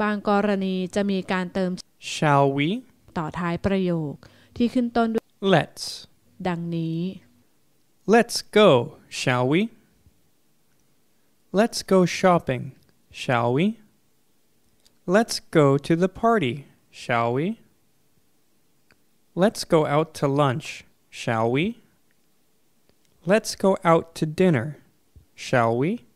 บางกรณีจะมีการเติม shall we ตอทายประโยคทขนตนดวยที่ขึ้นต้นด้วย let's ดังนี้ let's go shall we let's go shopping shall we let's go to the party shall we let's go out to lunch shall we let's go out to dinner shall we